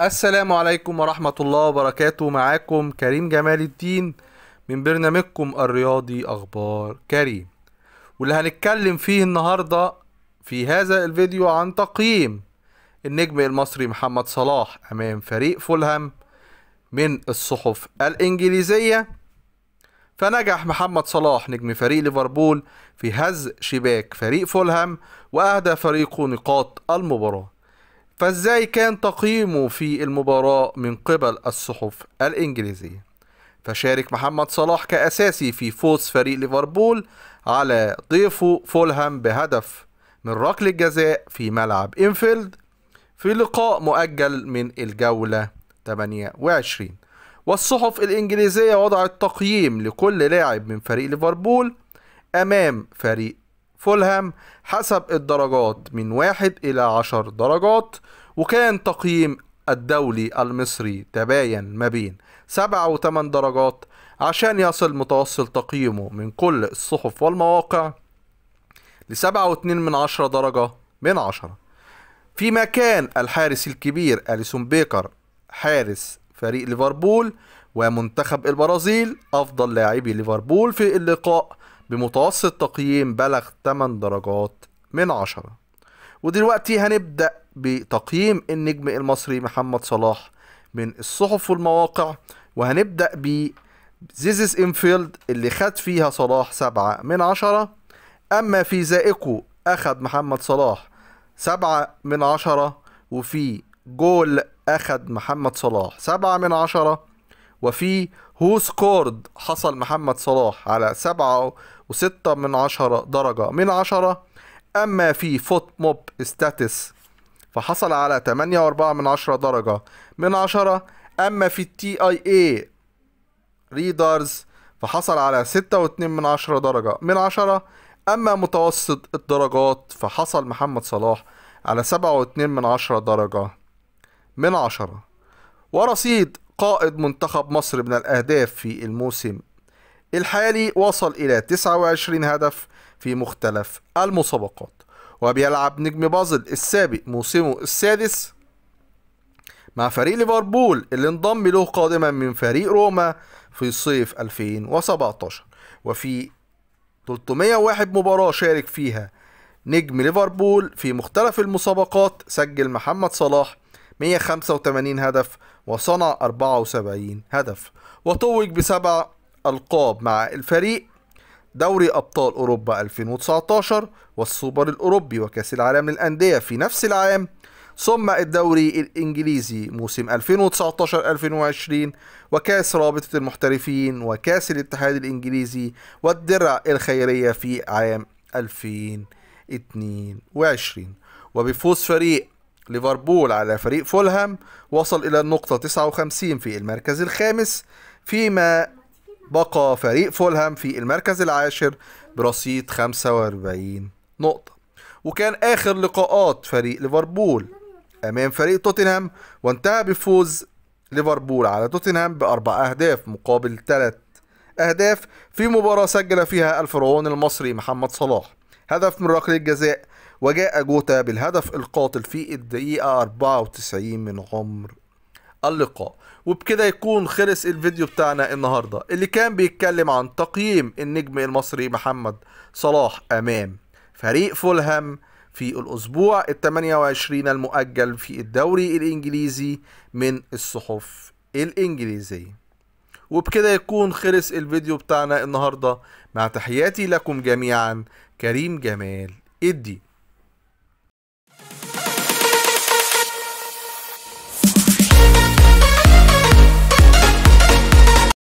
السلام عليكم ورحمة الله وبركاته معاكم كريم جمال الدين من برنامجكم الرياضي أخبار كريم واللي هنتكلم فيه النهاردة في هذا الفيديو عن تقييم النجم المصري محمد صلاح أمام فريق فولهام من الصحف الإنجليزية فنجح محمد صلاح نجم فريق ليفربول في هز شباك فريق فولهام وأهدى فريقه نقاط المباراة فازاي كان تقييمه في المباراة من قبل الصحف الإنجليزية فشارك محمد صلاح كأساسي في فوز فريق ليفربول على ضيفه فولهام بهدف من ركل الجزاء في ملعب إنفيلد في لقاء مؤجل من الجولة 28 والصحف الإنجليزية وضعت تقييم لكل لاعب من فريق ليفربول أمام فريق فولهام حسب الدرجات من واحد إلى عشر درجات وكان تقييم الدولي المصري تباين ما بين سبعة وثمان درجات عشان يصل متوسط تقييمه من كل الصحف والمواقع لسبعة واتنين من عشرة درجة من عشرة فيما كان الحارس الكبير أليسون بيكر حارس فريق ليفربول ومنتخب البرازيل أفضل لاعبي ليفربول في اللقاء بمتوسط تقييم بلغ 8 درجات من 10 ودلوقتي هنبدأ بتقييم النجم المصري محمد صلاح من الصحف والمواقع وهنبدأ ب زيزيس انفيلد اللي خد فيها صلاح سبعة من عشرة أما في زائقه أخد محمد صلاح سبعة من عشرة وفي جول أخد محمد صلاح سبعة من عشرة وفي هو سكورد حصل محمد صلاح على سبعة وستة من عشرة درجة من عشرة أما في فوت موب ستاتس فحصل على تمانية وأربعة من عشرة درجة من عشرة أما في التي اي اي ريدرز فحصل على ستة واتنين من عشرة درجة من عشرة أما متوسط الدرجات فحصل محمد صلاح على سبعة واتنين من عشرة درجة من عشرة ورصيد قائد منتخب مصر من الأهداف في الموسم الحالي وصل إلى 29 هدف في مختلف المسابقات وبيلعب نجم بازل السابق موسمه السادس مع فريق ليفربول اللي انضم له قادما من فريق روما في صيف 2017 وفي 301 مباراة شارك فيها نجم ليفربول في مختلف المسابقات سجل محمد صلاح 185 هدف وصنع 74 هدف وتوج بسبع ألقاب مع الفريق دوري أبطال أوروبا 2019 والسوبر الأوروبي وكأس العالم للأندية في نفس العام ثم الدوري الإنجليزي موسم 2019-2020 وكأس رابطة المحترفين وكأس الاتحاد الإنجليزي والدرع الخيرية في عام 2022 وبفوز فريق ليفربول على فريق فولهام وصل إلى النقطة 59 في المركز الخامس فيما بقى فريق فولهام في المركز العاشر برصيد 45 نقطة وكان آخر لقاءات فريق ليفربول أمام فريق توتنهام وانتهى بفوز ليفربول على توتنهام بأربع أهداف مقابل ثلاث أهداف في مباراة سجل فيها الفرعون المصري محمد صلاح هدف من ركله الجزاء وجاء جوتا بالهدف القاتل في الدقيقة 94 من عمر اللقاء وبكده يكون خلص الفيديو بتاعنا النهاردة اللي كان بيتكلم عن تقييم النجم المصري محمد صلاح أمام فريق فولهام في الأسبوع ال 28 المؤجل في الدوري الإنجليزي من الصحف الإنجليزية وبكده يكون خلص الفيديو بتاعنا النهاردة مع تحياتي لكم جميعا كريم جمال الدين